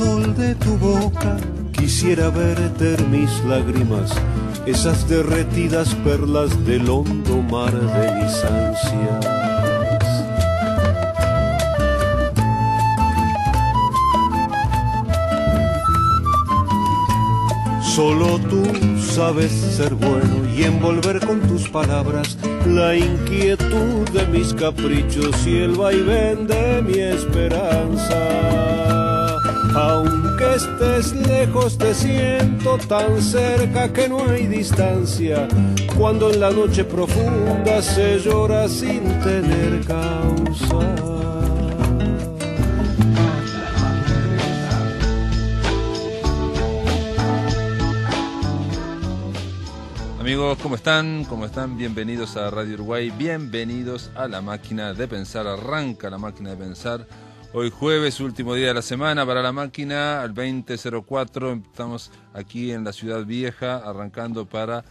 sol de tu boca quisiera verter mis lágrimas, esas derretidas perlas del hondo mar de mis ansias. Solo tú sabes ser bueno y envolver con tus palabras la inquietud de mis caprichos y el vaivén de mi esperanza. Aunque estés lejos te siento tan cerca que no hay distancia. Cuando en la noche profunda se llora sin tener causa. Amigos, ¿cómo están? ¿Cómo están? Bienvenidos a Radio Uruguay, bienvenidos a la máquina de pensar. Arranca la máquina de pensar Hoy jueves, último día de la semana para la máquina, al 20.04 estamos aquí en la ciudad vieja arrancando para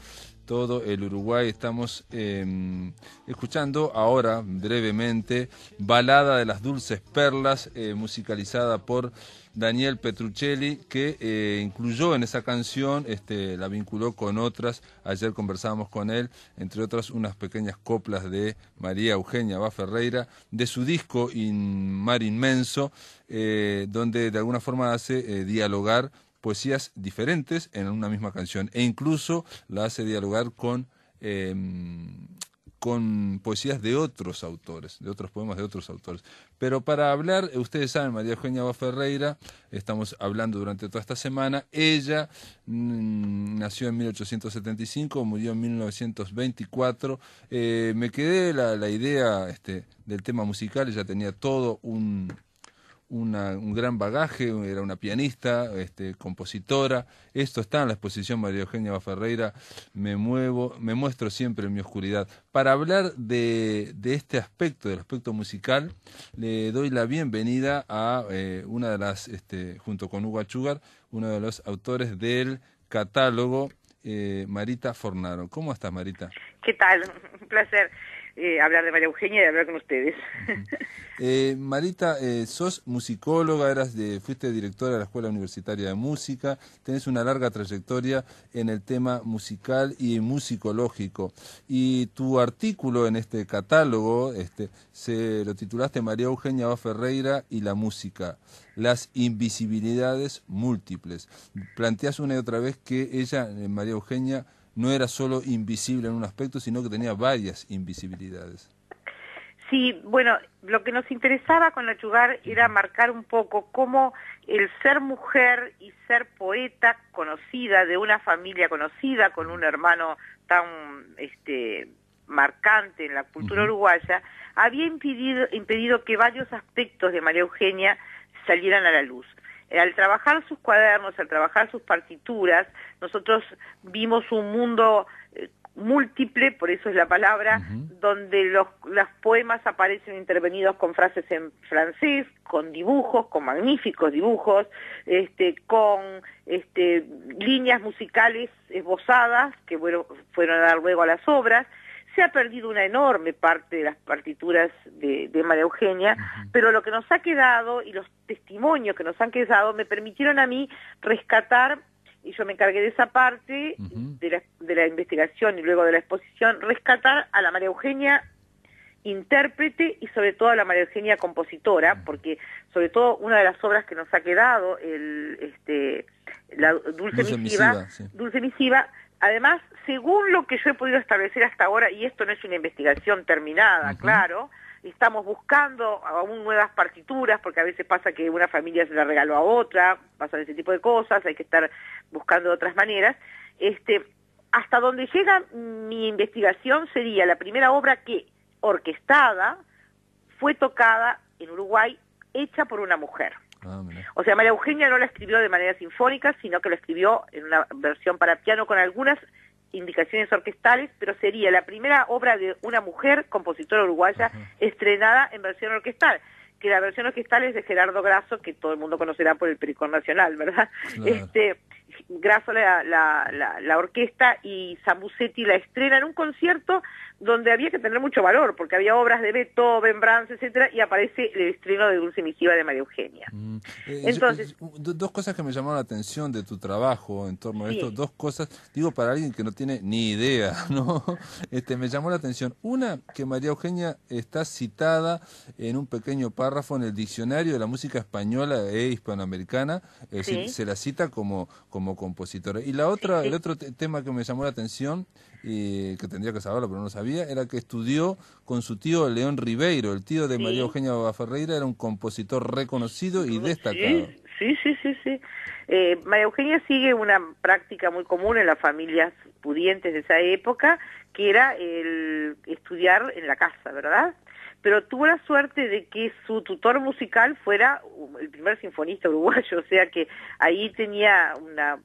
todo el Uruguay. Estamos em, escuchando ahora brevemente Balada de las Dulces Perlas, eh, musicalizada por Daniel Petruccelli, que eh, incluyó en esa canción, este, la vinculó con otras. Ayer conversábamos con él, entre otras, unas pequeñas coplas de María Eugenia Baferreira de su disco In Mar Inmenso, eh, donde de alguna forma hace dialogar poesías diferentes en una misma canción e incluso la hace dialogar con, em, con poesías de otros autores, de otros poemas de otros autores. Pero para hablar, eh, ustedes saben, María Eugenia Ferreira, estamos hablando durante toda esta semana, ella mm, nació en 1875, murió en 1924, eh, me quedé la, la idea este, del tema musical, ella tenía todo un un gran bagaje, era una pianista, este, compositora. Esto está en la exposición María Eugenia Baferreira me muevo, me muestro siempre en mi oscuridad. Para hablar de, este aspecto, del aspecto musical, le doy la bienvenida a eh, una de las, este, junto con Hugo Achugar, uno de los autores del catálogo, eh, Marita Fornaro. ¿Cómo estás, Marita? ¿Qué tal? Un placer. Eh, hablar de María Eugenia y hablar con ustedes. Eh, Marita, eh, sos musicóloga, eras de, fuiste directora de la Escuela Universitaria de Música, tenés una larga trayectoria en el tema musical y musicológico. Y tu artículo en este catálogo este, se lo titulaste María Eugenia o. Ferreira y la música, las invisibilidades múltiples. Planteas una y otra vez que ella, María Eugenia, no era solo invisible en un aspecto, sino que tenía varias invisibilidades. Sí, bueno, lo que nos interesaba con Achugar era marcar un poco cómo el ser mujer y ser poeta conocida, de una familia conocida, con un hermano tan este, marcante en la cultura uruguaya, había impedido, impedido que varios aspectos de María Eugenia salieran a la luz al trabajar sus cuadernos, al trabajar sus partituras, nosotros vimos un mundo eh, múltiple, por eso es la palabra, donde los, poemas aparecen intervenidos con frases en francés, con dibujos, con magníficos dibujos, este, con este, líneas musicales esbozadas que fueron a dar luego a las obras. Se ha perdido una enorme parte de las partituras de, María Eugenia, pero lo que nos ha quedado y los testimonios que nos han quedado me permitieron a mí rescatar y yo me encargué de esa parte de, la, investigación y luego de la exposición, rescatar a la María Eugenia intérprete y sobre todo a la María Eugenia compositora, porque sobre todo una de las obras que nos ha quedado, el, este, la Dulce, Dulce Misiva, además según lo que yo he podido establecer hasta ahora, y esto no es una investigación terminada, claro, estamos buscando aún nuevas partituras, porque a veces pasa que una familia se la regaló a otra, pasan ese tipo de cosas, hay que estar buscando de otras maneras. Este, hasta donde llega mi investigación sería la primera obra que, orquestada, fue tocada en Uruguay, hecha por una mujer. Ah, o sea, María Eugenia no la escribió de manera sinfónica, sino que la escribió en una versión para piano con algunas indicaciones orquestales, pero sería la primera obra de una mujer compositora uruguaya estrenada en versión orquestal que la versión orquestal es de Gerardo Grasso, que todo el mundo conocerá por el Pericón Nacional, ¿verdad? Este, gracias la, la, la, orquesta y Sambucetti la estrena en un concierto donde había que tener mucho valor, porque había obras de Beethoven, Brahms, etcétera, y aparece el estreno de Dulce Mijiva de María Eugenia. Mm. Eh, Entonces, eh, dos cosas que me llamaron la atención de tu trabajo en torno a esto, dos cosas, digo para alguien que no tiene ni idea, ¿no? Este me llamó la atención una que María Eugenia está citada en un pequeño párrafo en el diccionario de la música española e hispanoamericana, se la cita como como Y la otra, el otro tema que me llamó la atención, y que tendría que saberlo, pero no lo sabía, era que estudió con su tío León Ribeiro. El tío de María Eugenia Ferreira era un compositor reconocido y destacado. Sí, sí, sí, sí. Eh, María Eugenia sigue una práctica muy común en las familias pudientes de esa época, que era el estudiar en la casa, ¿verdad? pero tuvo la suerte de que su tutor musical fuera um, el primer sinfonista uruguayo, o sea que ahí tenía una,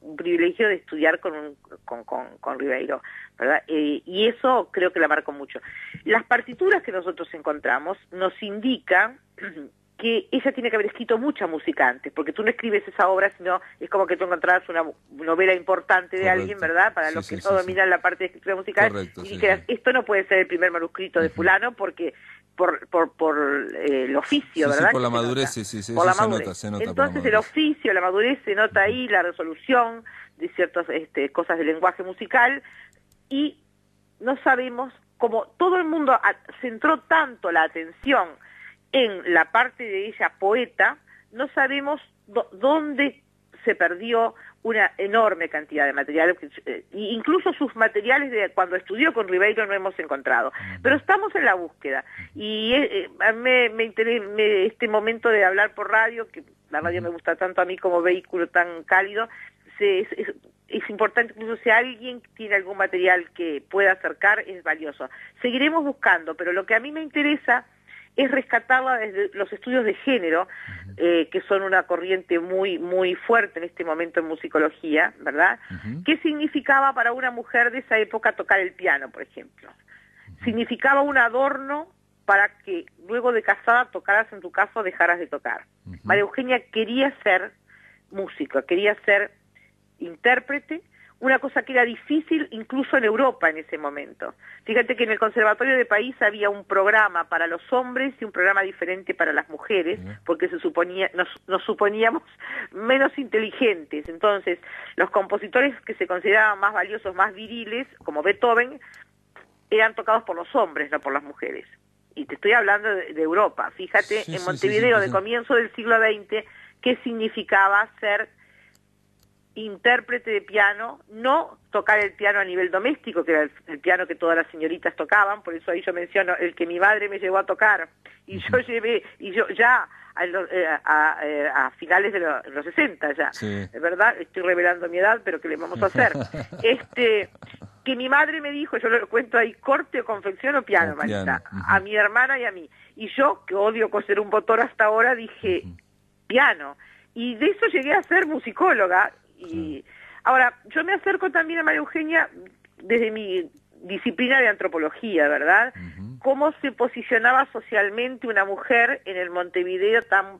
un privilegio de estudiar con, con, con, Ribeiro, ¿verdad? Eh, y eso creo que la marcó mucho. Las partituras que nosotros encontramos nos indican que ella tiene que haber escrito mucha música antes, porque tú no escribes esa obra, sino es como que tú encontrabas una novela importante de alguien, ¿verdad? Para los que no dominan la parte de escritura musical, y dijeras, esto no puede ser el primer manuscrito de fulano porque por, por, por eh, el oficio, ¿verdad? por la madurez, sí, sí, por Entonces el oficio, la madurez se nota ahí, la resolución de ciertas este, cosas del lenguaje musical, y no sabemos, como todo el mundo centró tanto la atención, en la parte de ella poeta, no sabemos dónde se perdió una enorme cantidad de material, eh, incluso sus materiales de cuando estudió con Ribeiro no hemos encontrado, pero estamos en la búsqueda y eh, eh, me, me, interesa este momento de hablar por radio, que la radio me gusta tanto a mí como vehículo tan cálido, es, es importante incluso si alguien tiene algún material que pueda acercar, es valioso. Seguiremos buscando, pero lo que a mí me interesa es rescatarla desde los estudios de género, eh, que son una corriente muy, muy fuerte en este momento en musicología, ¿verdad? ¿Qué significaba para una mujer de esa época tocar el piano, por ejemplo? Significaba un adorno para que luego de casada tocaras en tu casa o dejaras de tocar. María Eugenia quería ser música, quería ser intérprete, una cosa que era difícil incluso en Europa en ese momento. Fíjate que en el Conservatorio de País había un programa para los hombres y un programa diferente para las mujeres, porque nos, suponíamos menos inteligentes. Entonces, los compositores que se consideraban más valiosos, más viriles, como Beethoven, eran tocados por los hombres, no por las mujeres. Y te estoy hablando de, Europa. Fíjate, en Montevideo, de comienzo del siglo XX, qué significaba ser intérprete de piano, no tocar el piano a nivel doméstico, que era el, piano que todas las señoritas tocaban, por eso ahí yo menciono el que mi madre me llevó a tocar, y yo llevé, y yo ya a, eh, eh, finales de los, 60 ya, es ¿verdad? Estoy revelando mi edad, pero ¿qué le vamos a hacer? este que mi madre me dijo, yo lo cuento ahí, corte o confección o piano, a mi hermana y a mí. Y yo, que odio coser un botón hasta ahora, dije, piano. Y de eso llegué a ser musicóloga y ahora, yo me acerco también a María Eugenia desde mi disciplina de antropología, ¿verdad? Cómo se posicionaba socialmente una mujer en el Montevideo tan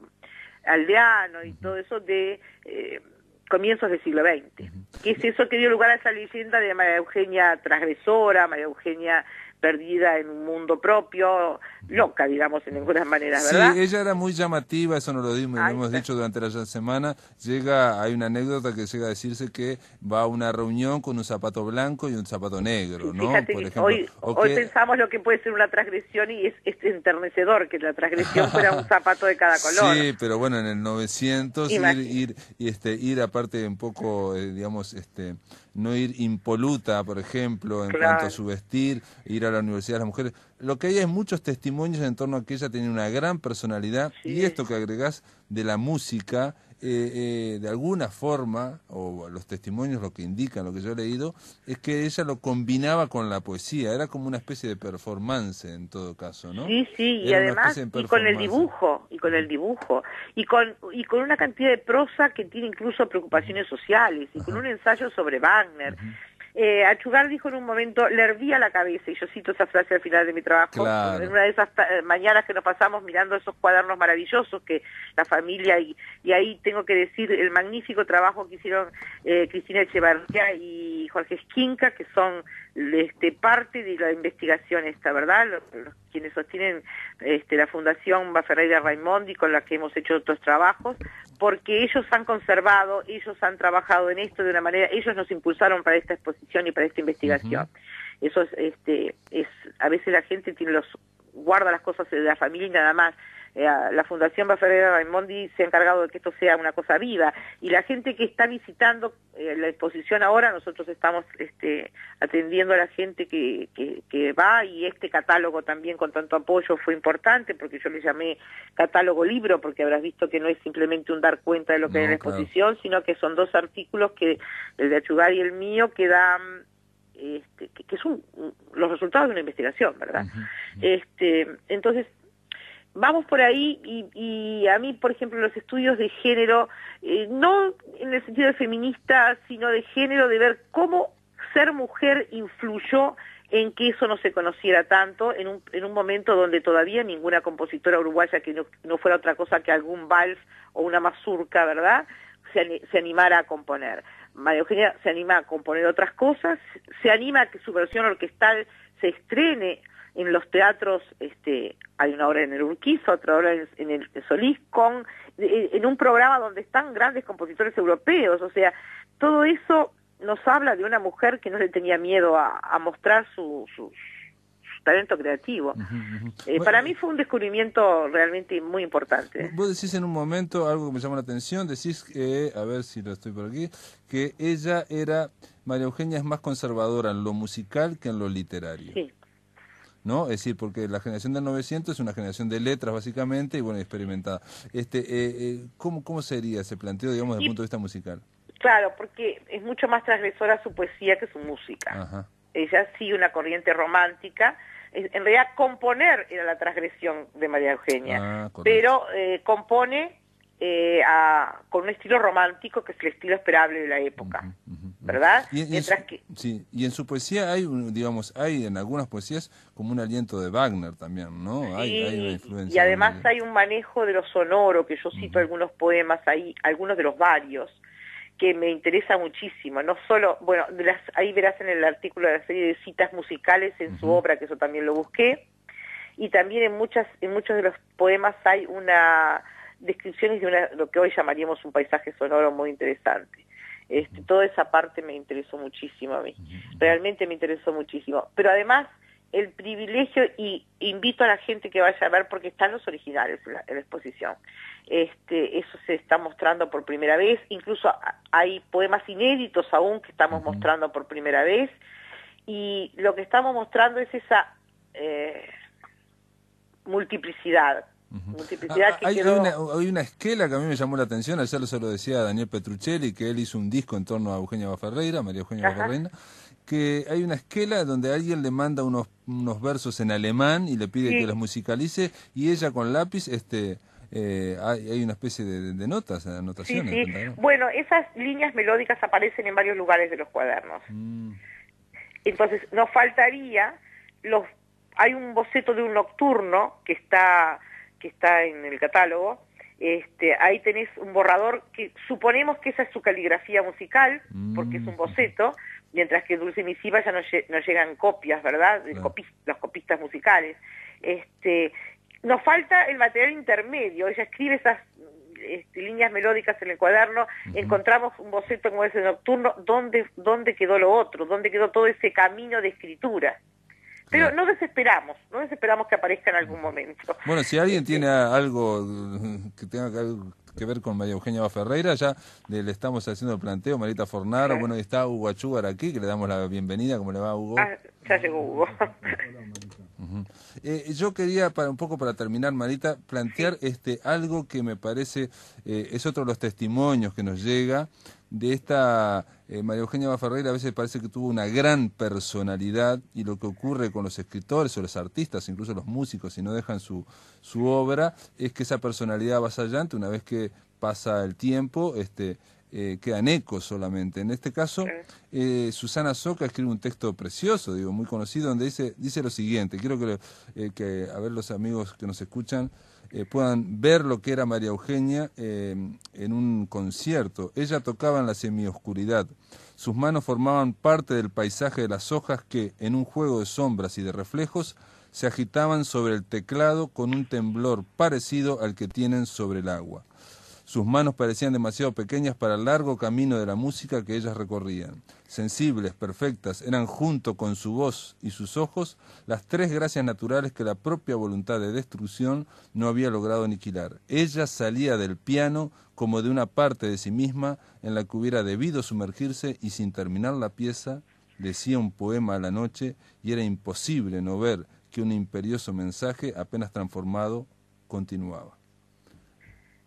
aldeano y todo eso de eh, comienzos del siglo XX. ¿Qué es eso que dio lugar a esa leyenda de María Eugenia transgresora, María Eugenia perdida en un mundo propio, loca, digamos, en ninguna manera, ¿verdad? Sí, ella era muy llamativa, eso no lo, dimos, lo hemos dicho durante la semana. Llega, hay una anécdota que llega a decirse que va a una reunión con un zapato blanco y un zapato negro, ¿no? Por ejemplo, hoy, pensamos lo que puede ser una transgresión y es, este enternecedor que la transgresión fuera un zapato de cada color. Sí, pero bueno, en el 900 ir, ir, y este, ir aparte un poco, eh, digamos, este no ir impoluta, por ejemplo, en cuanto a su vestir, ir a la Universidad de las Mujeres. Lo que hay es muchos testimonios en torno a que ella tenía una gran personalidad y esto que agregás de la música eh, eh, de alguna forma, o los testimonios lo que indican, lo que yo he leído, es que ella lo combinaba con la poesía, era como una especie de performance en todo caso, ¿no? Sí, sí, y además y con el dibujo, y con el dibujo, y con, y con una cantidad de prosa que tiene incluso preocupaciones sociales, y con un ensayo sobre Wagner eh, Achugar dijo en un momento, le hervía la cabeza, y yo cito esa frase al final de mi trabajo, en una de esas eh, mañanas que nos pasamos mirando esos cuadernos maravillosos que la familia, y, y ahí tengo que decir el magnífico trabajo que hicieron eh, Cristina Echevarría y Jorge Esquinca, que son este, parte de la investigación esta, ¿verdad? Los, quienes sostienen este, la Fundación Baferreira Raimondi, con la que hemos hecho otros trabajos, porque ellos han conservado, ellos han trabajado en esto de una manera, ellos nos impulsaron para esta exposición y para esta investigación. Eso es, este, es, a veces la gente tiene los, guarda las cosas de la familia y nada más, eh, la Fundación Baferrera Raimondi se ha encargado de que esto sea una cosa viva y la gente que está visitando eh, la exposición ahora, nosotros estamos este, atendiendo a la gente que, que, va y este catálogo también con tanto apoyo fue importante porque yo le llamé catálogo libro porque habrás visto que no es simplemente un dar cuenta de lo que hay en la exposición, sino que son dos artículos que el de Achugar y el mío que dan este, que, son los resultados de una investigación, ¿verdad? Este, entonces vamos por ahí y, a mí, por ejemplo, los estudios de género, eh, no en el sentido de feminista, sino de género, de ver cómo ser mujer influyó en que eso no se conociera tanto, en un, en un momento donde todavía ninguna compositora uruguaya que no, fuera otra cosa que algún vals o una mazurca, ¿verdad?, se animara a componer. María Eugenia se anima a componer otras cosas, se anima a que su versión orquestal se estrene en los teatros este, hay una obra en el Urquiza, otra obra en, el Solís, con, eh, eh, en un programa donde están grandes compositores europeos, o sea, todo eso nos habla de una mujer que no le tenía miedo a, mostrar su, talento creativo. Eh, para mí fue un descubrimiento realmente muy importante. Vos decís en un momento algo que me llamó la atención, decís, que, a ver si lo estoy por aquí, que ella era, María Eugenia es más conservadora en lo musical que en lo literario. ¿no? Es decir, porque la generación del 900 es una generación de letras básicamente y bueno, experimentada. Este, eh, eh, ¿cómo, sería ese planteo, digamos, desde el punto de vista musical? Claro, porque es mucho más transgresora su poesía que su música. Ajá. Ella sí, una corriente romántica. En realidad, componer era la transgresión de María Eugenia, ah, pero eh, compone con un estilo romántico que es el estilo esperable de la época. ¿verdad? Y, que... Sí, y en su poesía hay, digamos, hay en algunas poesías como un aliento de Wagner también, ¿no? hay, una influencia. Y además hay un manejo de lo sonoro, que yo cito algunos poemas ahí, algunos de los varios, que me interesa muchísimo, no solo, bueno, las, ahí verás en el artículo de la serie de citas musicales en su obra, que eso también lo busqué, y también en, muchas, en muchos de los poemas hay una descripciones de lo que hoy llamaríamos un paisaje sonoro muy interesante. Este, toda esa parte me interesó muchísimo a mí, realmente me interesó muchísimo. Pero además, el privilegio y invito a la gente que vaya a ver porque están los originales en la, exposición. Este, eso se está mostrando por primera vez, incluso hay poemas inéditos aún que estamos mostrando por primera vez y lo que estamos mostrando es esa eh, multiplicidad Ah, hay, una, esquela que a mí me llamó la atención, ayer se lo decía Daniel Petruccelli, que él hizo un disco en torno a Eugenia Baferreira, María Eugenia Bafarreira que hay una esquela donde alguien le manda unos, versos en alemán y le pide que los musicalice y ella con lápiz este, eh, hay, una especie de, de notas, anotaciones. Bueno, esas líneas melódicas aparecen en varios lugares de los cuadernos. Mm. Entonces, nos faltaría, los, hay un boceto de un nocturno que está que está en el catálogo, este, ahí tenés un borrador que suponemos que esa es su caligrafía musical, mm, porque es un boceto, mientras que Dulce Misiva ya no, llegan copias, ¿verdad? los copistas musicales. Este, nos falta el material intermedio, ella escribe esas este, líneas melódicas en el cuaderno, encontramos un boceto como ese nocturno, ¿dónde quedó lo otro? ¿Dónde quedó todo ese camino de escritura? Pero no desesperamos, no desesperamos que aparezca en algún momento. Bueno, si alguien eh, tiene eh. algo mm, que tenga que ver con María Eugenia Ferreira, ya le estamos haciendo el planteo, Marita Fornaro, bueno, está Hugo Achúgar aquí, que le damos la bienvenida, ¿cómo le va Hugo? Ah, ya llegó Hugo. Eh, yo quería, para un poco para terminar, Marita, plantear este algo que me parece es otro de los testimonios que nos llega de esta eh, María Eugenia Bafarreira a veces parece que tuvo una gran personalidad y lo que ocurre con los escritores o los artistas, incluso los músicos, si no dejan su, su obra, es que esa personalidad vasallante una vez que pasa el tiempo, este, eh, quedan ecos solamente. En este caso, eh, Susana Soca escribe un texto precioso, digo, muy conocido, donde dice, dice lo siguiente, quiero que, eh, que a ver los amigos que nos escuchan, eh, puedan ver lo que era María Eugenia eh, en un concierto. Ella tocaba en la semioscuridad. Sus manos formaban parte del paisaje de las hojas que, en un juego de sombras y de reflejos, se agitaban sobre el teclado con un temblor parecido al que tienen sobre el agua. Sus manos parecían demasiado pequeñas para el largo camino de la música que ellas recorrían. Sensibles, perfectas, eran junto con su voz y sus ojos las tres gracias naturales que la propia voluntad de destrucción no había logrado aniquilar. Ella salía del piano como de una parte de sí misma en la que hubiera debido sumergirse y sin terminar la pieza decía un poema a la noche y era imposible no ver que un imperioso mensaje apenas transformado continuaba.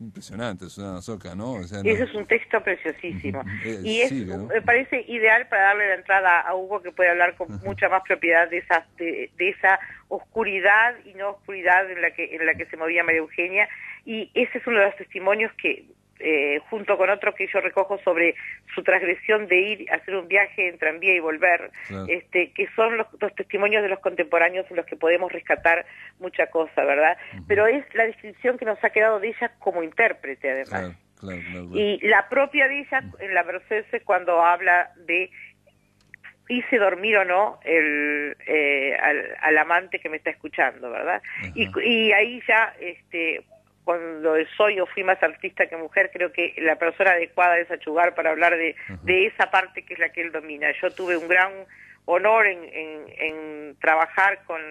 Impresionante, una ¿no? es un texto preciosísimo. Eh, y es, me parece ideal para darle la entrada a Hugo, que puede hablar con mucha más propiedad de esa, de, esa oscuridad y no oscuridad en la, que, en la que se movía María Eugenia. Y ese es uno de los testimonios que eh, junto con otros que yo recojo sobre su transgresión de ir a hacer un viaje en tranvía y volver, este, que son los, testimonios de los contemporáneos en los que podemos rescatar mucha cosa, ¿verdad? Pero es la descripción que nos ha quedado de ella como intérprete, además. y la propia de ella, en la procese cuando habla de hice dormir o no el, eh, al, amante que me está escuchando, ¿verdad? Y, y, ahí ya este, cuando soy o fui más artista que mujer, creo que la persona adecuada es Achugar para hablar de, de esa parte que es la que él domina. Yo tuve un gran honor en, trabajar con,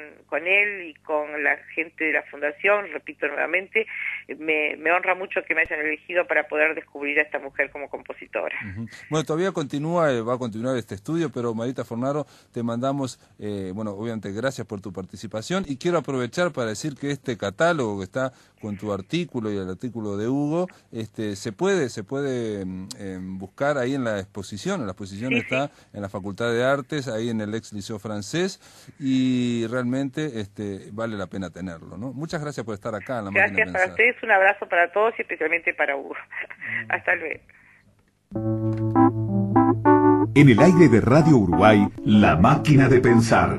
él y con la gente de la Fundación, repito nuevamente, me, honra mucho que me hayan elegido para poder descubrir a esta mujer como compositora. Bueno, todavía continúa, eh, va a continuar este estudio, pero Marita Fornaro, te mandamos, eh, bueno, obviamente gracias por tu participación y quiero aprovechar para decir que este catálogo que está con tu artículo y el artículo de Hugo, este, se puede, se puede mm, em, buscar ahí en la exposición, en la exposición está en la Facultad de Artes, ahí en el ex liceo francés y realmente este, vale la pena tenerlo. ¿no? Muchas gracias por estar acá en la Gracias para ustedes, un abrazo para todos y especialmente para Hugo. Hasta luego. En el aire de Radio Uruguay, La Máquina de Pensar.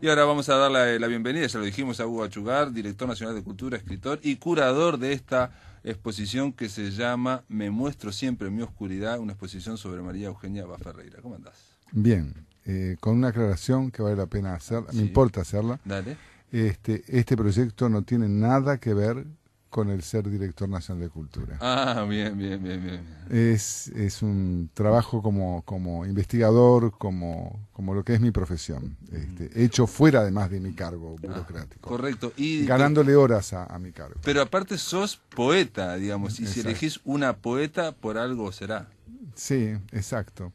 Y ahora vamos a dar la, la bienvenida, ya lo dijimos, a Hugo Achugar, director nacional de cultura, escritor y curador de esta exposición que se llama Me muestro siempre en mi oscuridad, una exposición sobre María Eugenia Bafarreira ¿Cómo andás? Bien, eh, con una aclaración que vale la pena hacer, me importa hacerla. Dale. Este, este proyecto no tiene nada que ver con el ser director nacional de cultura. Ah, bien, bien, bien, bien. Es, un trabajo como, como investigador, como, como lo que es mi profesión, este, mm. hecho fuera además de mi cargo ah, burocrático. correcto. Y, ganándole horas a, mi cargo. Pero aparte sos poeta, digamos, y si elegís una poeta, por algo será. Sí, exacto.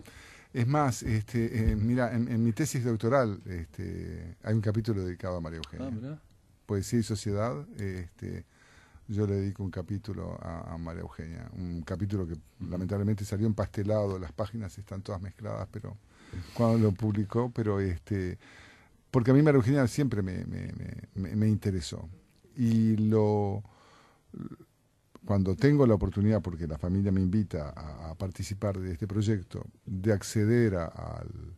Es más, este, eh, mira, en, mi tesis doctoral este, hay un capítulo dedicado a María Eugenia. Ah, Poesía y Sociedad. Este, yo le dedico un capítulo a, María Eugenia, un capítulo que lamentablemente salió empastelado, las páginas están todas mezcladas, pero cuando lo publicó, pero este, porque a mí María Eugenia siempre me, me, me, interesó. Y lo cuando tengo la oportunidad, porque la familia me invita a, participar de este proyecto, de acceder al,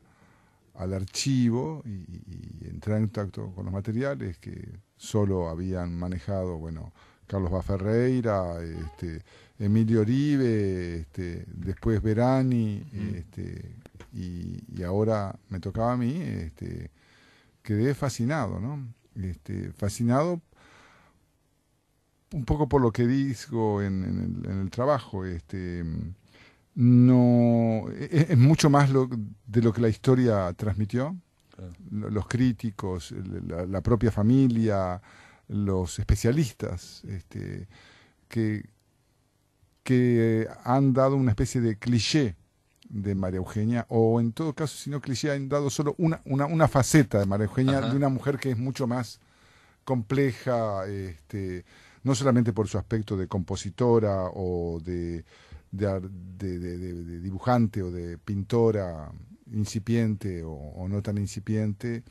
archivo y, y, entrar en contacto con los materiales que solo habían manejado, bueno, Carlos Baferreira, este, Emilio Oribe, este, después Verani, este, y, ahora me tocaba a mí, este, quedé fascinado, ¿no? fascinado un poco por lo que digo en, el, trabajo, no, e, es, mucho más de lo que la historia transmitió, los críticos, la propia familia, los especialistas este, que, que eh, han dado una especie de cliché de María Eugenia, o en todo caso, si no cliché, han dado solo una, una, una faceta de María Eugenia, de una mujer que es mucho más compleja, este, no solamente por su aspecto de compositora o de, dibujante o de pintora incipiente o no tan incipiente,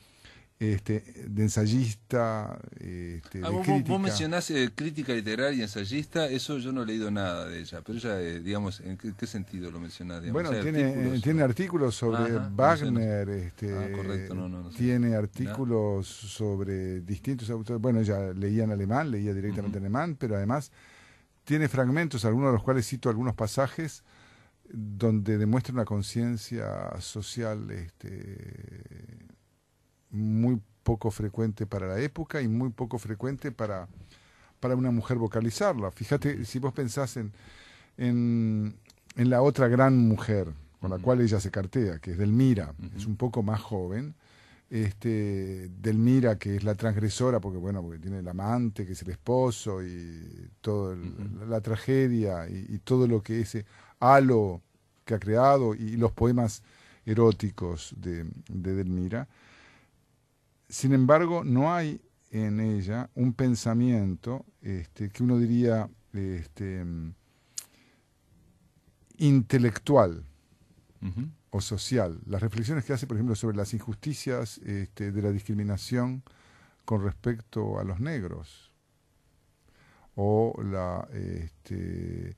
este, de ensayista. Este, ah, de vos, crítica. mencionaste eh, crítica literaria y ensayista, eso yo no he leído nada de ella, pero ella, eh, digamos, ¿en qué, sentido lo mencionaste? Bueno, tiene artículos, sobre Wagner, este, ah, tiene artículos sobre distintos autores, bueno, ella leía en alemán, leía directamente en alemán, pero además tiene fragmentos, algunos de los cuales cito algunos pasajes donde demuestra una conciencia social este, muy poco frecuente para la época y muy poco frecuente para, para una mujer vocalizarla. Fíjate, si vos pensás en, en, la otra gran mujer con la cual ella se cartea, que es Delmira, es un poco más joven, este, Delmira, que es la transgresora, porque bueno, porque tiene el amante, que es el esposo, y toda la, tragedia, y, todo lo que ese halo que ha creado, y, los poemas eróticos de, de Delmira. Sin embargo, no hay en ella un pensamiento este, que uno diría este, mm, intelectual o social. Las reflexiones que hace, por ejemplo, sobre las injusticias este, de la discriminación con respecto a los negros o la este,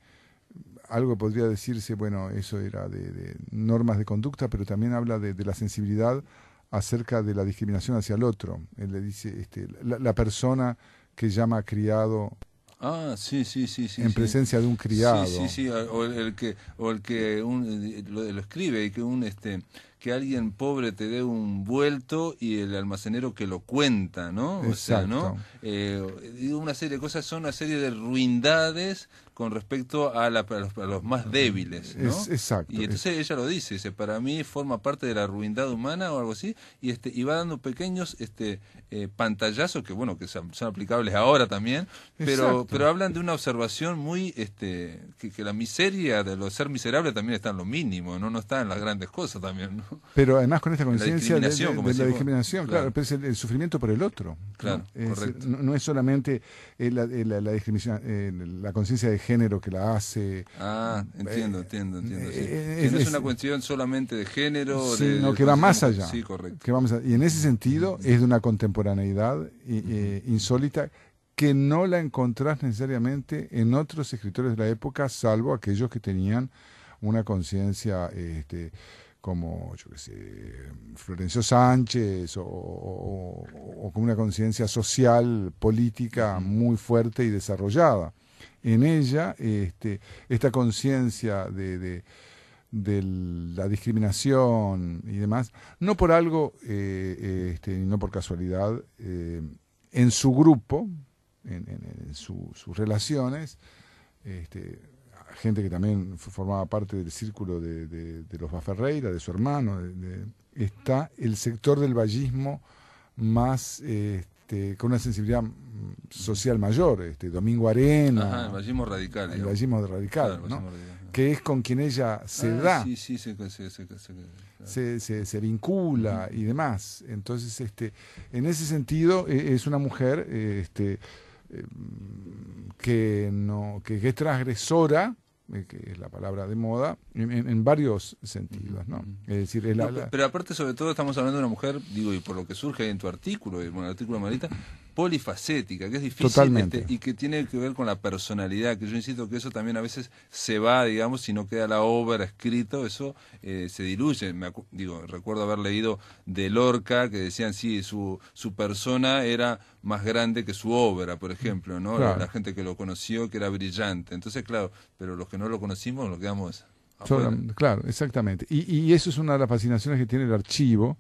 algo podría decirse bueno eso era de, normas de conducta pero también habla de la sensibilidad acerca de la discriminación hacia el otro. Él le dice, este, la, persona que llama criado Ah, sí, sí, sí, En presencia de un criado. Sí, sí, sí. O el que, o el que un, lo, lo, escribe y que un este que alguien pobre te dé un vuelto y el almacenero que lo cuenta, ¿no? O sea, ¿no? Eh, una serie de cosas, son una serie de ruindades con respecto a, la, los, más débiles, ¿no? exacto. Y entonces ella lo dice, dice, para mí forma parte de la ruindad humana o algo así, y este y va dando pequeños este eh, pantallazos que bueno que son, aplicables ahora también, pero pero hablan de una observación muy este que, la miseria de lo ser miserable también está en lo mínimo, no no está en las grandes cosas también. ¿no? Pero además con esta conciencia de, la discriminación, claro, el, sufrimiento por el otro. Claro, ¿no? Correcto. Es, no, es solamente eh, eh, eh, la, conciencia de género que la hace. Ah, entiendo, entiendo, entiendo. es, no es una cuestión solamente de género. Sino que va más allá. Sí, correcto. vamos y en ese sentido es de una contemporaneidad insólita que no la encontrás necesariamente en otros escritores de la época, salvo aquellos que tenían una conciencia este, como, yo qué sé, Florencio Sánchez, o, con una conciencia social, política muy fuerte y desarrollada. En ella, este, esta conciencia de, la discriminación y demás, no por algo, eh, este, no por casualidad, eh, en su grupo, en, sus relaciones, este, gente que también formaba parte del círculo de, los Baferreira, de su hermano, está el sector del vallismo más este, con una sensibilidad mm, social mayor, este, Domingo Arena. el vallismo radical. El vallismo radical, que es con quien ella se da. se, vincula y demás. Entonces, este, en ese sentido, e, es una mujer este, em, que, no, que es transgresora eh, que es la palabra de moda, en, varios sentidos, ¿no? Es decir, es la, Pero aparte, sobre todo, estamos hablando de una mujer, digo, y por lo que surge en tu artículo, en el artículo de Marita, polifacética, que es difícil este, y que tiene que ver con la personalidad, que yo insisto que eso también a veces se va, digamos, si no queda la obra escrito, eso eh, se diluye. Me digo, recuerdo haber leído de Lorca que decían, sí, su, su persona era más grande que su obra, por ejemplo, ¿no? La, gente que lo conoció, que era brillante. Entonces, claro, pero los que no lo conocimos, lo quedamos... claro, exactamente. y eso es una de las fascinaciones que tiene el archivo,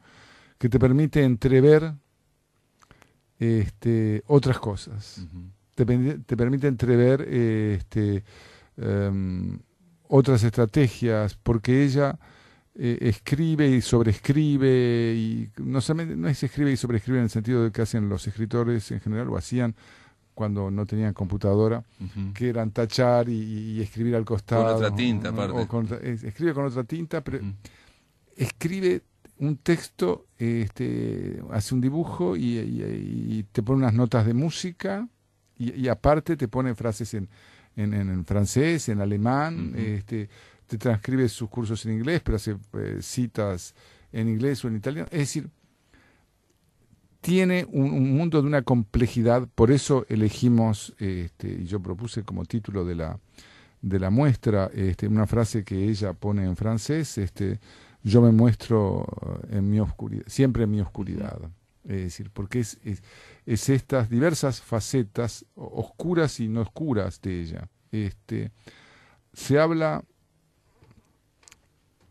que te permite entrever este, otras cosas. te, permite entrever este, em, otras estrategias, porque ella eh, escribe y sobreescribe, y no, no es escribe y sobreescribe en el sentido de que hacen los escritores en general, o hacían cuando no tenían computadora, que eran tachar y, escribir al costado. Con otra tinta, aparte. escribe con otra tinta, pero escribe un texto, este, hace un dibujo y, te pone unas notas de música y, aparte te pone frases en, en, en francés, en alemán, este, te transcribe sus cursos en inglés, pero hace eh, citas en inglés o en italiano. Es decir, tiene un, mundo de una complejidad, por eso elegimos, este, y yo propuse como título de la, de la muestra este, una frase que ella pone en francés, este, yo me muestro eh, en mi oscuridad, siempre en mi oscuridad. Es decir, porque es, es, estas diversas facetas, oscuras y no oscuras de ella. Este, se habla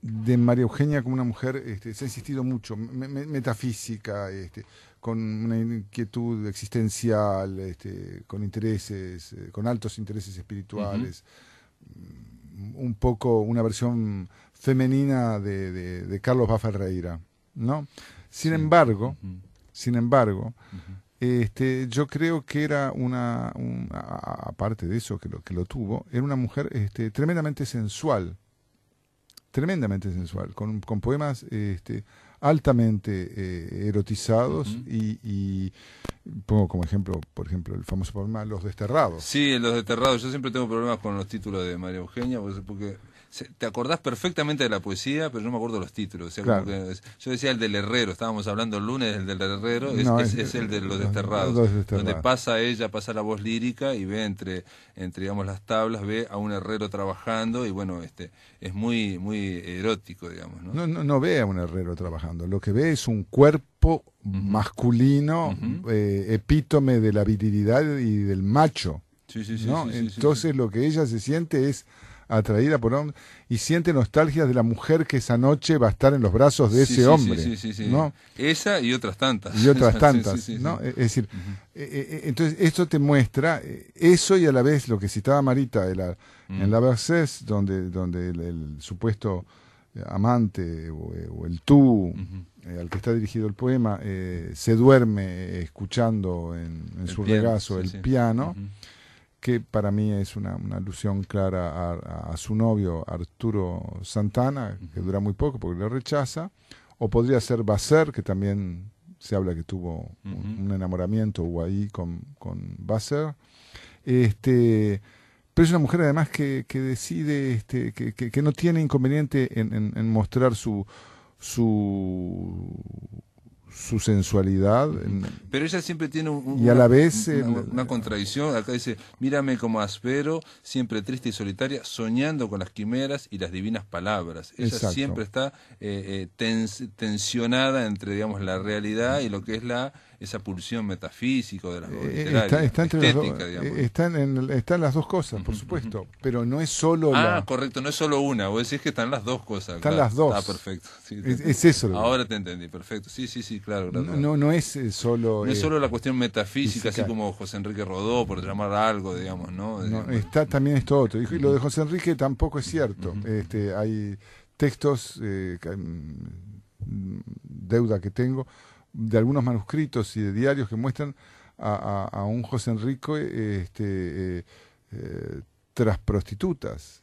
de María Eugenia como una mujer, este, se ha insistido mucho, metafísica, este, con una inquietud existencial, este, con intereses, eh, con altos intereses espirituales, mm, un poco una versión femenina de, de, de Carlos Reira, ¿no? Sin embargo, sin embargo, Este, yo creo que era una, aparte de eso que lo, que lo tuvo, era una mujer este, tremendamente sensual, tremendamente sensual, con, con poemas este, altamente eh, erotizados y, y, pongo como ejemplo, por ejemplo, el famoso poema Los Desterrados. Sí, Los Desterrados. Yo siempre tengo problemas con los títulos de María Eugenia, porque te acordás perfectamente de la poesía, pero no me acuerdo los títulos. yo decía el del Herrero, estábamos hablando el lunes, el del Herrero, es, es, el de los desterrados, donde pasa ella, pasa la voz lírica y ve entre, entre digamos, las tablas, ve a un herrero trabajando y bueno, este es muy, muy erótico, digamos. No, no, no, no ve a un herrero trabajando, lo que ve es un cuerpo masculino, eh, epítome de la virilidad y del macho. Sí, sí, Entonces lo que ella se siente es atraída por hombre y siente nostalgia de la mujer que esa noche va a estar en los brazos de ese hombre. ¿no? Esa y otras tantas. Y otras tantas. ¿no? Es decir, eh, eh, eh, entonces esto te muestra eso y a la vez lo que citaba Marita la, mm. en la verses donde, donde el, supuesto amante o, el tú. al que está dirigido el poema, se duerme escuchando en, su regazo el piano que para mí es una, alusión clara a, su novio Arturo Santana, que dura muy poco porque lo rechaza, o podría ser Basser, que también se habla que tuvo un, enamoramiento o ahí con, con Basser. Este, pero es una mujer además que, decide, este, que, que, no tiene inconveniente en, en mostrar su, su su sensualidad. Pero ella siempre tiene un, y a la vez, una, contradicción. Acá dice, mírame como aspero, siempre triste y solitaria, soñando con las quimeras y las divinas palabras. Ella siempre está eh, eh, tensionada entre, digamos, la realidad y lo que es la esa pulsión metafísica de las eh, eh, está entre eh, están, las dos cosas, por supuesto, pero no es solo ah, correcto, no es solo una, vos decís que están las dos cosas. Están las dos. Ah, perfecto. es, eso. Ahora te entendí, perfecto. Sí, sí, sí, claro. No, no, es solo... No es solo la cuestión metafísica, así como José Enrique Rodó, por llamar algo, digamos, ¿no? no está también esto otro. Y lo de José Enrique tampoco es cierto. este, hay textos, mm, deuda que tengo, de algunos manuscritos y de diarios que muestran a, un José Enrique este, eh, eh, tras prostitutas,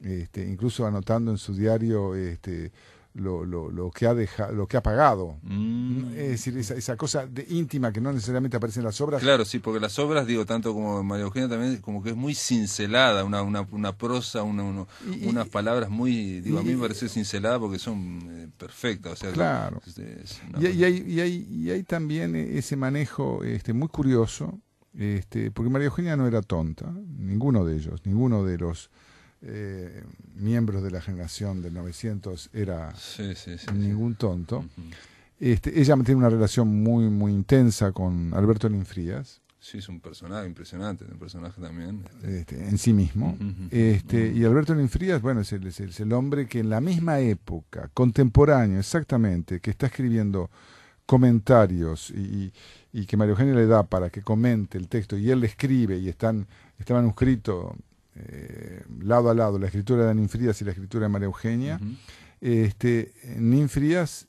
este, incluso anotando en su diario este, lo, lo, lo, que ha lo que ha pagado. Mm. Mm, es decir, esa, cosa de íntima que no necesariamente aparece en las obras. Claro, sí, porque las obras, digo, tanto como María Eugenia también, como que es muy cincelada, una, una, una prosa, una, unas palabras muy, digo, a mí me parece cincelada porque son eh, perfectas. claro. y, hay, y, y, hay, también eh, ese manejo este, muy curioso, este, porque María Eugenia no era tonta, ninguno de ellos, ninguno de los eh, miembros de la generación del 900 era ningún tonto. Este, ella tiene una relación muy, muy intensa con Alberto Linfrías. Sí, es un personaje impresionante, un personaje también. Este. Este, en sí mismo. este, Y Alberto Linfrías, bueno, es el, hombre que en la misma época, contemporáneo exactamente, que está escribiendo comentarios y, que Mario Eugenia le da para que comente el texto y él le escribe y están, está manuscrito eh, lado a lado la escritura de Ninfrías y la escritura de María Eugenia, este, Ninfrías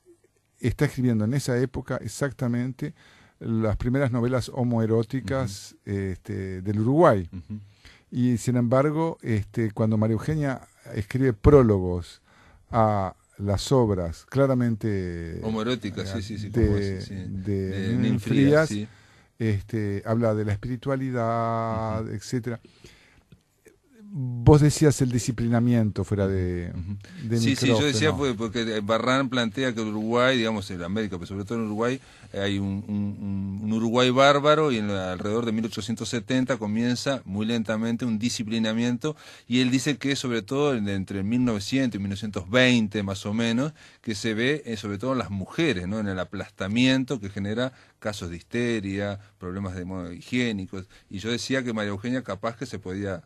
está escribiendo en esa época exactamente las primeras novelas homoeróticas este, del Uruguay. Y sin embargo, este, cuando María Eugenia escribe prólogos a las obras claramente homoeróticas sí, sí, sí, de, Ninfrías, este, habla de la espiritualidad, etc etcétera. Vos decías el disciplinamiento fuera de, Sí, sí, yo decía porque eh, Barran plantea que Uruguay, digamos en América, pero sobre todo en Uruguay, eh, hay un, Uruguay bárbaro y en alrededor de 1870 comienza muy lentamente un disciplinamiento y él dice que sobre todo entre 1900 y 1920 más o menos, que se ve eh, sobre todo en las mujeres, ¿no? en el aplastamiento que genera casos de histeria, problemas de modo higiénicos y yo decía que María Eugenia capaz que se podía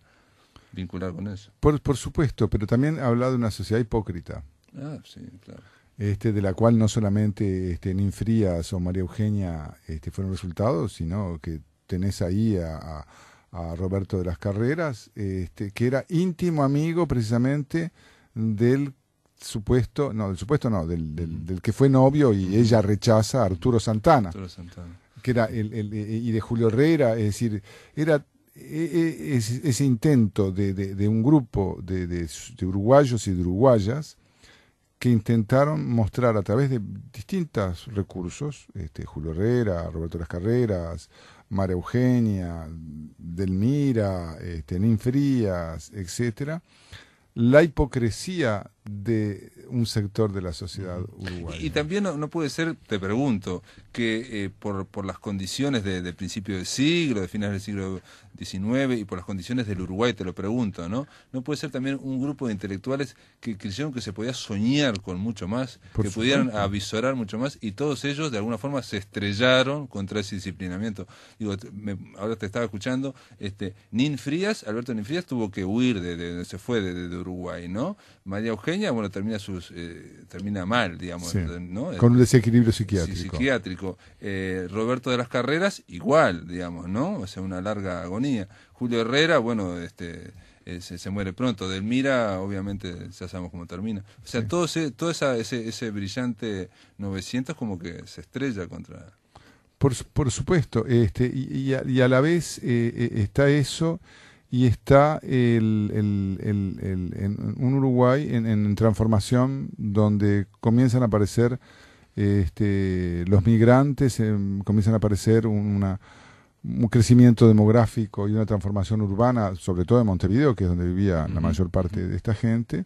vincular con eso. Por, supuesto, pero también hablado de una sociedad hipócrita. Ah, sí, claro. Este, de la cual no solamente este, Nin Frías o María Eugenia este, fueron resultados, sino que tenés ahí a, Roberto de las Carreras, este, que era íntimo amigo precisamente del supuesto, no, del supuesto no, del, del, que fue novio y ella rechaza a Arturo Santana. Arturo Santana. Que era el, el, y de Julio Herrera, es decir, era e, e, ese, ese intento de, un grupo de, uruguayos y de uruguayas que intentaron mostrar a través de distintos recursos, este, Julio Herrera, Roberto Las Carreras, María Eugenia, Delmira, este, Nin Frías, etcétera, la hipocresía de un sector de la sociedad uruguaya. Y, también no, puede ser, te pregunto, que eh, por, por, las condiciones de, principio del siglo, de finales del siglo XIX y por las condiciones del Uruguay, te lo pregunto, ¿no? No puede ser también un grupo de intelectuales que creyeron que se podía soñar con mucho más, que pudieran avisorar mucho más y todos ellos de alguna forma se estrellaron contra ese disciplinamiento. Digo, ahora te estaba escuchando, este, Nin Frías, Alberto Nin Frías tuvo que huir de, donde se fue de, Uruguay, ¿no? María bueno, termina sus eh, termina mal, digamos, Con un desequilibrio psiquiátrico. Sí, psiquiátrico. Eh, Roberto de las Carreras, igual, digamos, ¿no? O sea, una larga agonía. Julio Herrera, bueno, este eh, se, muere pronto. Delmira, obviamente, ya sabemos cómo termina. O sea, todo, ese, todo ese, brillante 900 como que se estrella contra... Por, por supuesto, este, y, y a la vez eh, está eso y está un Uruguay en, transformación donde comienzan a aparecer este, los migrantes, em, comienzan a aparecer un crecimiento demográfico y una transformación urbana, sobre todo en Montevideo, que es donde vivía la mayor parte de esta gente,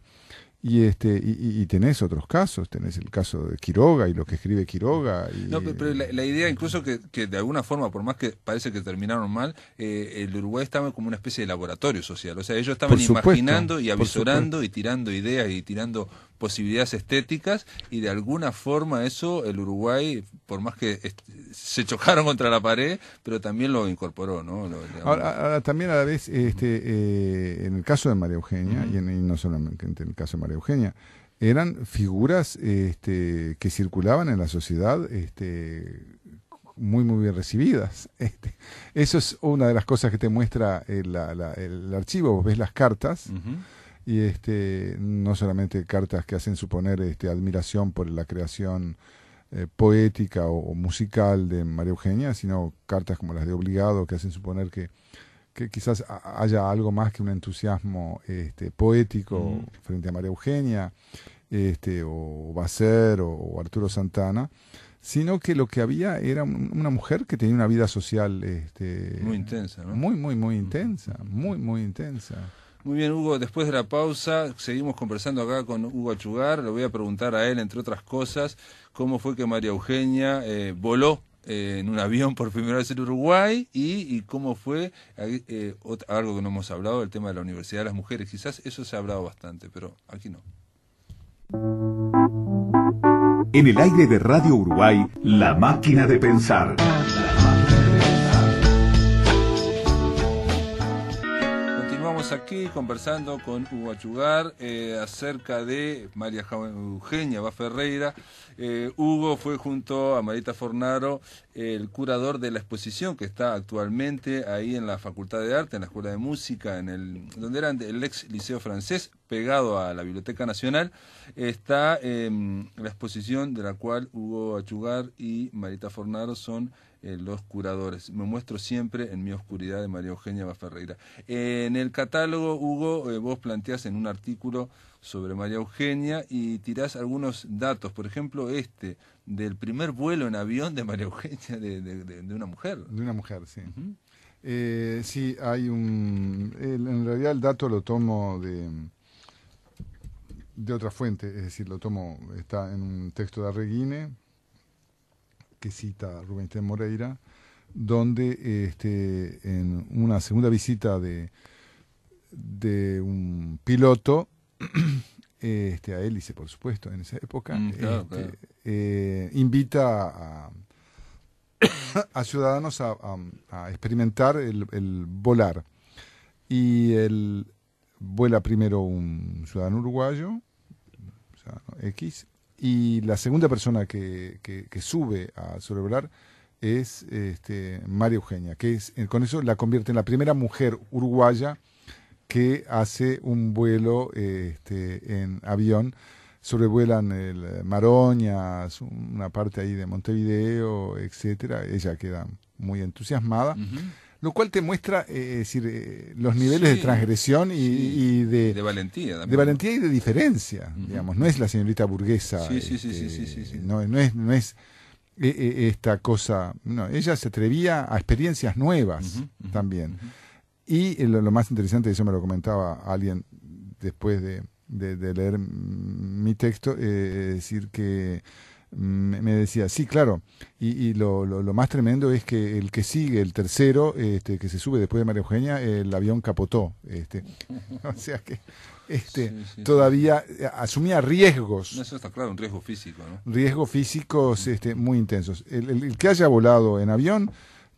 y, este, y, y, tenés otros casos, tenés el caso de Quiroga y lo que escribe Quiroga. No, pero la, idea incluso que, de alguna forma, por más que parece que terminaron mal, eh, el Uruguay estaba como una especie de laboratorio social. O sea, ellos estaban imaginando y avisorando y tirando ideas y tirando posibilidades estéticas y de alguna forma eso el Uruguay, por más que se chocaron contra la pared, pero también lo incorporó, ¿no? ahora, también a la vez, este, eh, en el caso de María Eugenia, y, en, no solamente en el caso de María Eugenia, eran figuras este, que circulaban en la sociedad este, muy muy bien recibidas. Este, eso es una de las cosas que te muestra eh, el, archivo, vos ves las cartas y este, no solamente cartas que hacen suponer este, admiración por la creación eh, poética o, musical de María Eugenia, sino cartas como las de Obligado que hacen suponer que, que quizás haya algo más que un entusiasmo este, poético frente a María Eugenia, este, o Bacer o, Arturo Santana, sino que lo que había era una mujer que tenía una vida social este, muy intensa, muy, muy, muy intensa, muy, muy intensa. Muy bien, Hugo, después de la pausa seguimos conversando acá con Hugo Achugar. Le voy a preguntar a él, entre otras cosas, cómo fue que María Eugenia eh, voló eh, en un avión por primera vez en Uruguay y, cómo fue eh, algo que no hemos hablado, el tema de la Universidad de las Mujeres. Quizás eso se ha hablado bastante, pero aquí no. En el aire de Radio Uruguay, la máquina de pensar. Estamos aquí conversando con Hugo Achugar eh, acerca de María Eugenia Va Ferreira. Eh, Hugo fue junto a Marita Fornaro el curador de la exposición que está actualmente ahí en la Facultad de Arte, en la Escuela de Música, en el donde era el ex Liceo Francés, pegado a la Biblioteca Nacional. Está em, la exposición de la cual Hugo Achugar y Marita Fornaro son eh, los curadores. Me muestro siempre en mi oscuridad de María Eugenia Baferreira. en el catálogo, Hugo, eh, vos planteás en un artículo sobre María Eugenia y tirás algunos datos, por ejemplo, este, del primer vuelo en avión de María Eugenia, de, una mujer. De una mujer, sí. Eh, sí, hay un... en realidad el dato lo tomo de de otra fuente, es decir, lo tomo, está en un texto de Arreguine, que cita Rubén Moreira, donde este, en una segunda visita de, de un piloto, este, a hélice, por supuesto, en esa época, mm, este, eh, invita a, ciudadanos a, experimentar el, volar. Y él vuela primero un ciudadano uruguayo, o X, y la segunda persona que, que, sube a sobrevolar es este, María Eugenia, que es, eh, con eso la convierte en la primera mujer uruguaya que hace un vuelo este, en avión. Sobrevuelan el eh, Maroñas, una parte ahí de Montevideo, etcétera. Ella queda muy entusiasmada lo cual te muestra eh, decir, eh, los niveles de transgresión y, de, de, valentía. De valentía y de diferencia, digamos. No es la señorita burguesa. Sí, sí, este, no, no, es, no eh, esta cosa. No, ella se atrevía a experiencias nuevas también. Y lo, más interesante, eso me lo comentaba alguien después de, de leer mi texto, es decir, que me decía, sí, claro, y, lo, más tremendo es que el que sigue, el tercero, este, que se sube después de María Eugenia, el avión capotó. Este. o sea que este, todavía eh, asumía riesgos. Eso está claro, un riesgo físico. ¿no? Riesgos físicos este, muy intensos. El, que haya volado en avión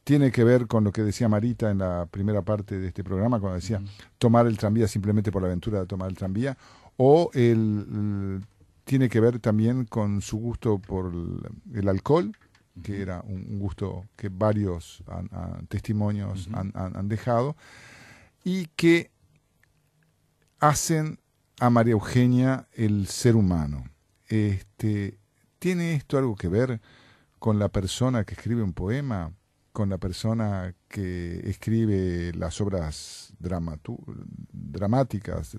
tiene que ver con lo que decía Marita en la primera parte de este programa, cuando decía tomar el tranvía simplemente por la aventura de tomar el tranvía, o el tiene que ver también con su gusto por el, alcohol, que era un, gusto que varios testimonios han, dejado, y que hacen a María Eugenia el ser humano. Este, ¿Tiene esto algo que ver con la persona que escribe un poema, con la persona que escribe las obras dramáticas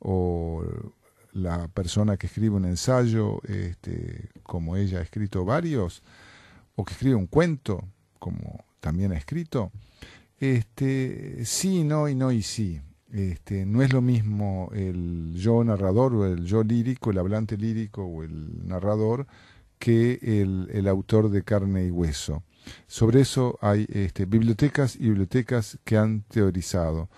o la persona que escribe un ensayo, este, como ella ha escrito varios, o que escribe un cuento, como también ha escrito, este, sí, no y no y sí. Este, no es lo mismo el yo narrador o el yo lírico, el hablante lírico o el narrador, que el, autor de carne y hueso. Sobre eso hay este, bibliotecas y bibliotecas que han teorizado.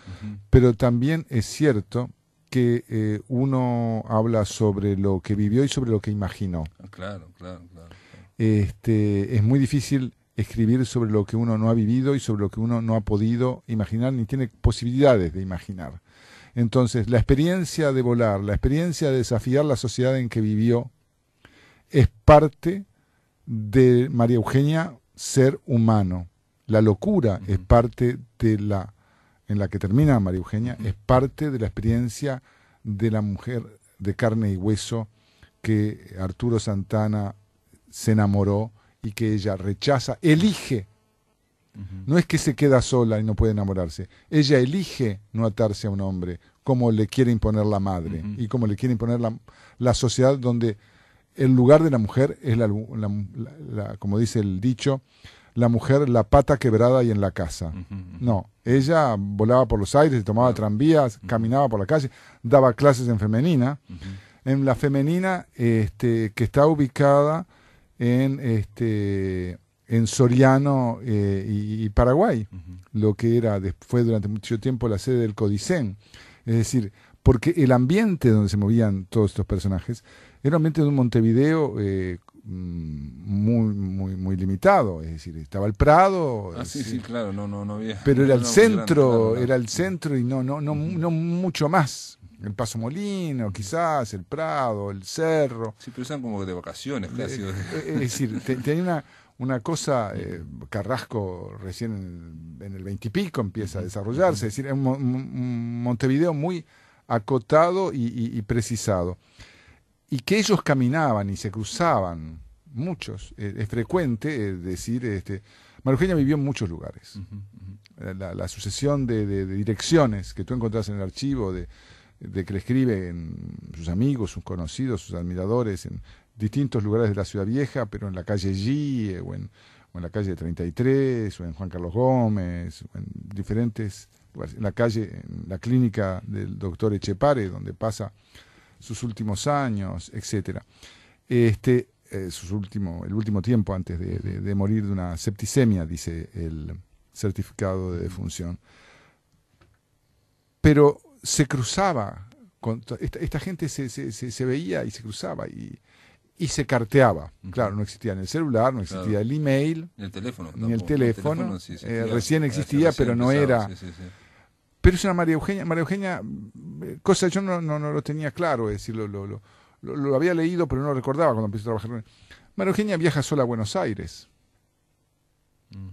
Pero también es cierto que eh, uno habla sobre lo que vivió y sobre lo que imaginó. Ah, claro, claro, claro. Este, es muy difícil escribir sobre lo que uno no ha vivido y sobre lo que uno no ha podido imaginar ni tiene posibilidades de imaginar. Entonces, la experiencia de volar, la experiencia de desafiar la sociedad en que vivió, es parte de María Eugenia ser humano. La locura es parte de la en la que termina María Eugenia es parte de la experiencia de la mujer de carne y hueso que Arturo Santana se enamoró y que ella rechaza, elige. No es que se queda sola y no puede enamorarse. Ella elige no atarse a un hombre como le quiere imponer la madre y como le quiere imponer la, la, sociedad donde el lugar de la mujer es la como dice el dicho, la mujer la pata quebrada y en la casa. No, ella volaba por los aires, tomaba tranvías, caminaba por la calle, daba clases en femenina. En la femenina, este, que está ubicada en este en Soriano eh, y, Paraguay, lo que era fue durante mucho tiempo la sede del Codicén. Es decir, porque el ambiente donde se movían todos estos personajes era un ambiente de un Montevideo eh, muy, muy, muy limitado. Es decir, estaba el Prado. Ah, sí, sí, claro, no, había. Pero era el centro, era el centro y no, no, no, no mucho más. El Paso Molino, quizás, el Prado, el Cerro. Sí, pero eran como de vacaciones, eh, eh, es decir, tenía una, una cosa, eh, Carrasco recién en el veintipico empieza a desarrollarse, es decir, es un, Montevideo muy acotado y precisado y que ellos caminaban y se cruzaban, muchos. Eh, es frecuente eh, decir, este, Marugenia vivió en muchos lugares. La, sucesión de, direcciones que tú encontrás en el archivo, de, que le escriben sus amigos, sus conocidos, sus admiradores, en distintos lugares de la Ciudad Vieja, pero en la calle G, eh, o en, o en la calle 33, o en Juan Carlos Gómez, o en diferentes en la calle, en la clínica del doctor Echepare, donde pasa sus últimos años, etcétera. Este, eh, sus último, el último tiempo antes de, morir de una septicemia, dice el certificado de defunción. Pero se cruzaba, con, esta, gente se, veía y se cruzaba y, se carteaba. Claro, no existía en el celular, no existía el email, ni el teléfono. recién existía, pero no era... Pero es una María Eugenia, María Eugenia, eh, cosa yo no, lo tenía claro, es decir, lo, había leído pero no lo recordaba cuando empecé a trabajar. María Eugenia viaja sola a Buenos Aires. Mm.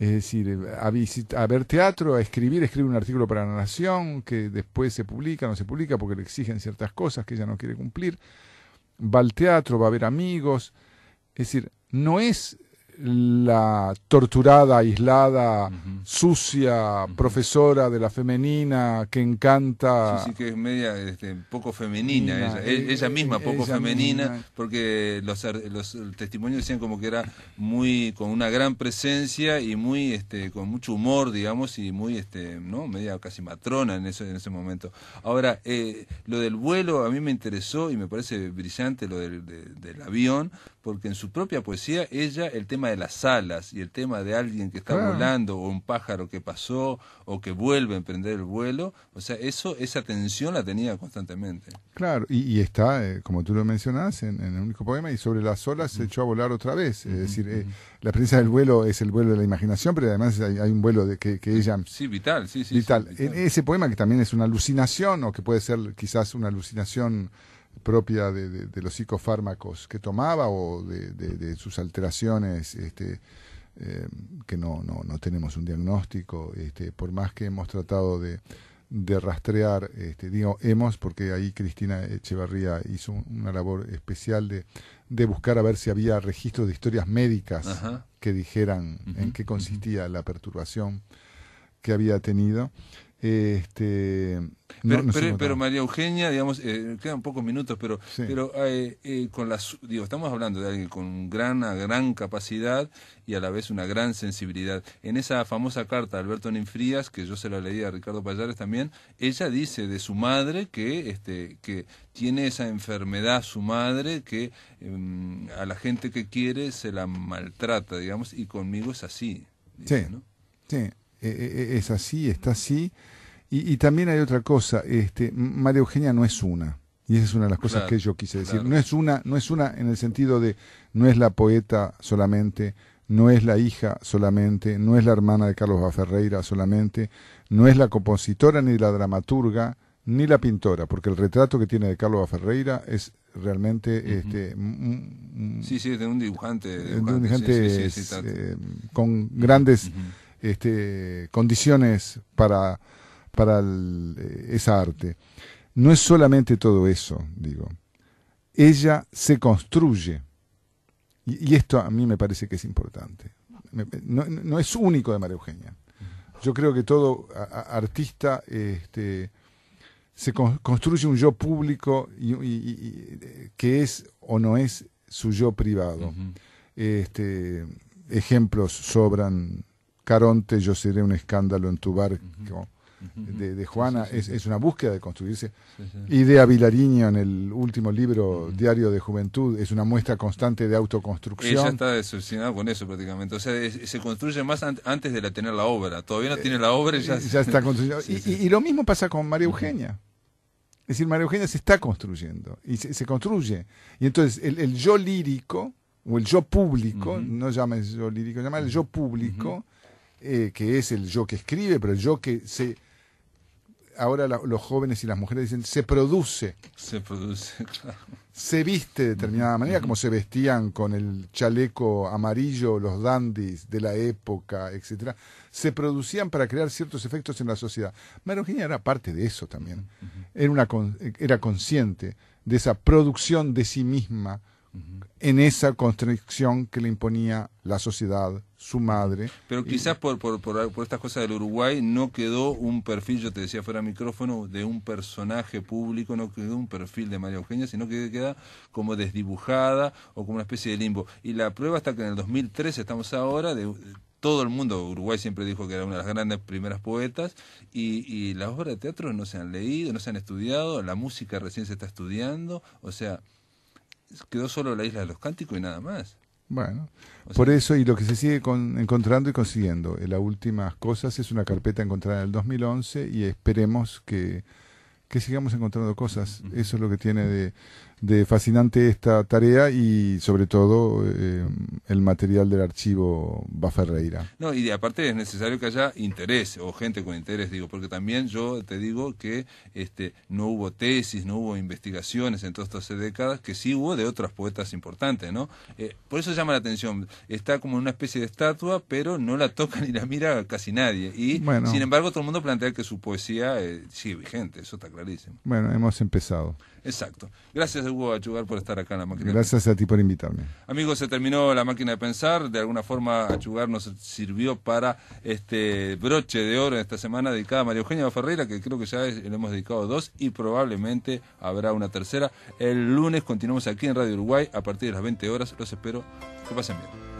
Es decir, eh, a, a ver teatro, a escribir, escribe un artículo para la Nación que después se publica, no se publica porque le exigen ciertas cosas que ella no quiere cumplir. Va al teatro, va a ver amigos. Es decir, no es la torturada, aislada, sucia, profesora de la femenina que encanta. Sí, sí, que es media, este, poco femenina, e, eh, ella, misma, eh, poco femenina, porque los, testimonios decían como que era muy, con una gran presencia y muy, este, con mucho humor, digamos, y muy, este, ¿no? Media casi matrona en ese, en ese momento. Ahora, eh, lo del vuelo a mí me interesó y me parece brillante lo del, del avión, porque en su propia poesía ella el tema de las alas y el tema de alguien que está volando o un pájaro que pasó o que vuelve a emprender el vuelo, o sea, eso esa tensión la tenía constantemente. Claro, y, está, eh, como tú lo mencionas en, el único poema, y sobre las olas se echó a volar otra vez. Es decir, eh, la experiencia del vuelo es el vuelo de la imaginación, pero además hay, un vuelo de que, ella... Sí, vital, sí, sí. Sí, vital. En ese poema que también es una alucinación, o que puede ser quizás una alucinación propia de, de, los psicofármacos que tomaba o de, sus alteraciones este, eh, que no, no, no, tenemos un diagnóstico, este, por más que hemos tratado de, de rastrear, este, digo hemos, porque ahí Cristina Echevarría hizo una labor especial de, de buscar a ver si había registros de historias médicas que dijeran en qué consistía la perturbación que había tenido. Este, pero, María Eugenia, digamos, eh, quedan pocos minutos, pero, pero eh, eh, con las, digo, estamos hablando de alguien con gran, gran capacidad y a la vez una gran sensibilidad. En esa famosa carta de Alberto Ninfrías, que yo se la leí a Ricardo Payares también, ella dice de su madre que, este, que tiene esa enfermedad su madre que em, a la gente que quiere se la maltrata, digamos, y conmigo es así. sí. Sí. Eh, eh, eh, es así, está así. Y, también hay otra cosa, este, María Eugenia no es una. Y esa es una de las cosas que yo quise decir. No es una, no es una en el sentido de no es la poeta solamente, no es la hija solamente, no es la hermana de Carlos Baferreira solamente, no es la compositora ni la dramaturga ni la pintora, porque el retrato que tiene de Carlos Baferreira es realmente este sí sí de un dibujante, de un dibujante con grandes este, condiciones para, para el, eh, esa arte. No es solamente todo eso, digo. Ella se construye. Y, esto a mí me parece que es importante. No, no, es único de María Eugenia. Yo creo que todo artista este, se construye un yo público y, eh, que es o no es su yo privado. este, ejemplos sobran Caronte, yo seré un escándalo en tu barco. De, Juana, Es, una búsqueda de construirse. Y de Avilariño en el último libro, Diario de Juventud, es una muestra constante de autoconstrucción. Ella está decepcionada con eso prácticamente. O sea, se construye más antes de la, tener la obra. Todavía no eh, tiene la obra y eh, ya, está construyendo. Y, lo mismo pasa con María Eugenia. Es decir, María Eugenia se está construyendo y se, construye. Y entonces el, yo lírico o el yo público, no llames yo lírico, llama el yo público. Eh, que es el yo que escribe, pero el yo que se... Ahora los jóvenes y las mujeres dicen, se produce. Se produce, claro. Se viste de determinada manera, como se vestían con el chaleco amarillo, los dandies de la época, etc. Se producían para crear ciertos efectos en la sociedad. Pero era parte de eso también. era consciente de esa producción de sí misma en esa constricción que le imponía la sociedad, su madre. Pero quizás por, por, por, estas cosas del Uruguay no quedó un perfil, yo te decía fuera micrófono, de un personaje público, no quedó un perfil de María Eugenia, sino que queda como desdibujada o como una especie de limbo. Y la prueba está que en el 2013 estamos ahora de, todo el mundo, Uruguay siempre dijo que era una de las grandes primeras poetas, y, y, las obras de teatro no se han leído, no se han estudiado, la música recién se está estudiando, o sea, quedó solo la isla de los cánticos y nada más. Bueno, por eso y lo que se sigue encontrando y consiguiendo, en las últimas cosas es una carpeta encontrada en el 2011 y esperemos que, que sigamos encontrando cosas. Eso es lo que tiene de, de fascinante esta tarea y sobre todo eh, el material del archivo Baferreira. No, y aparte es necesario que haya interés o gente con interés, digo, porque también yo te digo que este, no hubo tesis, no hubo investigaciones en todas estas décadas, que sí hubo de otras poetas importantes, ¿no? Eh, por eso llama la atención, está como una especie de estatua, pero no la toca ni la mira casi nadie. Y sin embargo todo el mundo plantea que su poesía eh, sigue vigente, eso está clarísimo. Bueno, hemos empezado. Exacto. Gracias Hugo Achugar por estar acá en la máquina. Gracias a ti por invitarme. Amigos, se terminó la máquina de pensar. De alguna forma Achugar nos sirvió para este broche de oro en esta semana dedicada a María Eugenia Ferreira, que creo que ya le hemos dedicado dos y probablemente habrá una tercera. El lunes continuamos aquí en Radio Uruguay a partir de las 20 horas. Los espero. Que pasen bien.